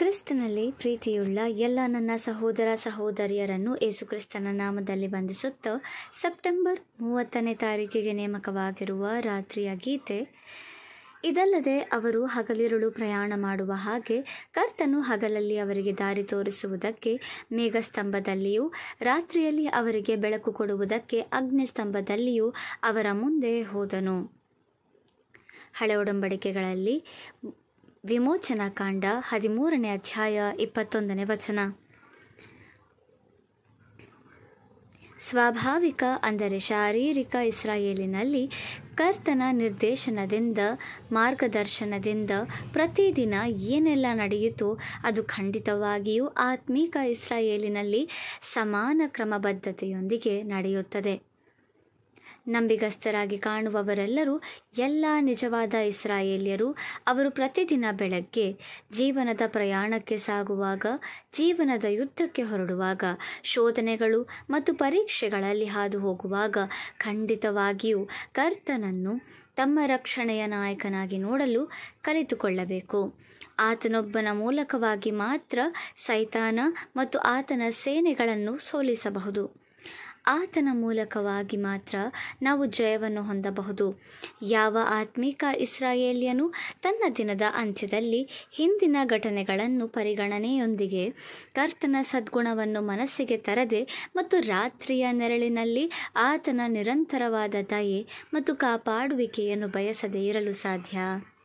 ಕ್ರಿಸ್ತನಲ್ಲಿ ಪ್ರೀತಿಯುಳ್ಳ ಎಲ್ಲ ನನ್ನ ಸಹೋದರ ಸಹೋದರಿಯರನ್ನು ಯೇಸುಕ್ರಿಸ್ತನ ನಾಮದಲ್ಲಿ ಬಂಧಿಸುತ್ತಾ ಸೆಪ್ಟೆಂಬರ್ ಮೂವತ್ತನೇ ತಾರೀಕಿಗೆ ನೇಮಕವಾಗಿರುವ ರಾತ್ರಿಯ ಗೀತೆ ಇದಲ್ಲದೆ ಅವರು ಹಗಲಿರುಳು ಪ್ರಯಾಣ ಮಾಡುವ ಹಾಗೆ ಕರ್ತನು ಹಗಲಲ್ಲಿ ಅವರಿಗೆ ದಾರಿ ತೋರಿಸುವುದಕ್ಕೆ ಮೇಘಸ್ತಂಭದಲ್ಲಿಯೂ ರಾತ್ರಿಯಲ್ಲಿ ಅವರಿಗೆ ಬೆಳಕು ಕೊಡುವುದಕ್ಕೆ ಅಗ್ನಿಸ್ತಂಭದಲ್ಲಿಯೂ ಅವರ ಮುಂದೆ ಹೋದನು ಹಳೆ ಒಡಂಬಡಿಕೆಗಳಲ್ಲಿ ಕಾಂಡ ಹದಿಮೂರನೇ ಅಧ್ಯಾಯ ಇಪ್ಪತ್ತೊಂದನೇ ವಚನ ಸ್ವಾಭಾವಿಕ ಅಂದರೆ ಶಾರೀರಿಕ ಇಸ್ರಾಯೇಲಿನಲ್ಲಿ ಕರ್ತನ ನಿರ್ದೇಶನದಿಂದ ಮಾರ್ಗದರ್ಶನದಿಂದ ಪ್ರತಿದಿನ ಏನೆಲ್ಲ ನಡೆಯಿತು ಅದು ಖಂಡಿತವಾಗಿಯೂ ಆತ್ಮೀಕ ಇಸ್ರಾಯೇಲಿನಲ್ಲಿ ಸಮಾನ ಕ್ರಮಬದ್ಧತೆಯೊಂದಿಗೆ ನಡೆಯುತ್ತದೆ ನಂಬಿಗಸ್ತರಾಗಿ ಕಾಣುವವರೆಲ್ಲರೂ ಎಲ್ಲ ನಿಜವಾದ ಇಸ್ರಾಯೇಲಿಯರು ಅವರು ಪ್ರತಿದಿನ ಬೆಳಗ್ಗೆ ಜೀವನದ ಪ್ರಯಾಣಕ್ಕೆ ಸಾಗುವಾಗ ಜೀವನದ ಯುದ್ಧಕ್ಕೆ ಹೊರಡುವಾಗ ಶೋಧನೆಗಳು ಮತ್ತು ಪರೀಕ್ಷೆಗಳಲ್ಲಿ ಹಾದು ಹೋಗುವಾಗ ಖಂಡಿತವಾಗಿಯೂ ಕರ್ತನನ್ನು ತಮ್ಮ ರಕ್ಷಣೆಯ ನಾಯಕನಾಗಿ ನೋಡಲು ಕಲಿತುಕೊಳ್ಳಬೇಕು ಆತನೊಬ್ಬನ ಮೂಲಕವಾಗಿ ಮಾತ್ರ ಸೈತಾನ ಮತ್ತು ಆತನ ಸೇನೆಗಳನ್ನು ಸೋಲಿಸಬಹುದು ಆತನ ಮೂಲಕವಾಗಿ ಮಾತ್ರ ನಾವು ಜಯವನ್ನು ಹೊಂದಬಹುದು ಯಾವ ಆತ್ಮೀಕ ಇಸ್ರಾಯೇಲಿಯನು ತನ್ನ ದಿನದ ಅಂತ್ಯದಲ್ಲಿ ಹಿಂದಿನ ಘಟನೆಗಳನ್ನು ಪರಿಗಣನೆಯೊಂದಿಗೆ ಕರ್ತನ ಸದ್ಗುಣವನ್ನು ಮನಸ್ಸಿಗೆ ತರದೆ ಮತ್ತು ರಾತ್ರಿಯ ನೆರಳಿನಲ್ಲಿ ಆತನ ನಿರಂತರವಾದ ದಯೆ ಮತ್ತು ಕಾಪಾಡುವಿಕೆಯನ್ನು ಬಯಸದೇ ಇರಲು ಸಾಧ್ಯ